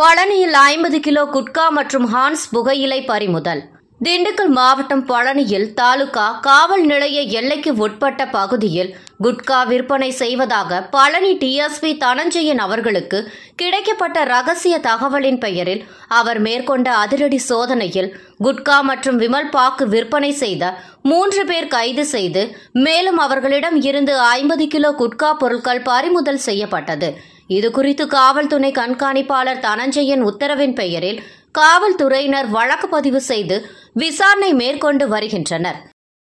பழனியில் ஐம்பது கிலோ குட்கா மற்றும் ஹான்ஸ் புகையிலை பறிமுதல் திண்டுக்கல் மாவட்டம் பழனியில் தாலுகா காவல் நிலைய எல்லைக்கு உட்பட்ட பகுதியில் குட்கா விற்பனை செய்வதாக பழனி டிஎஸ்பி தனஞ்சயன் அவர்களுக்கு கிடைக்கப்பட்ட ரகசிய தகவலின் பெயரில் அவர் மேற்கொண்ட அதிரடி சோதனையில் குட்கா மற்றும் விமல் பாக்கு விற்பனை செய்த மூன்று பேர் கைது செய்து மேலும் அவர்களிடம் இருந்து ஐம்பது கிலோ குட்கா பொருட்கள் பறிமுதல் செய்யப்பட்டது இதுகுறித்து காவல் துணை கண்காணிப்பாளர் தனஞ்சயன் உத்தரவின் பெயரில் காவல்துறையினர் வழக்கு பதிவு செய்து விசாரணை மேற்கொண்டு வருகின்றனர்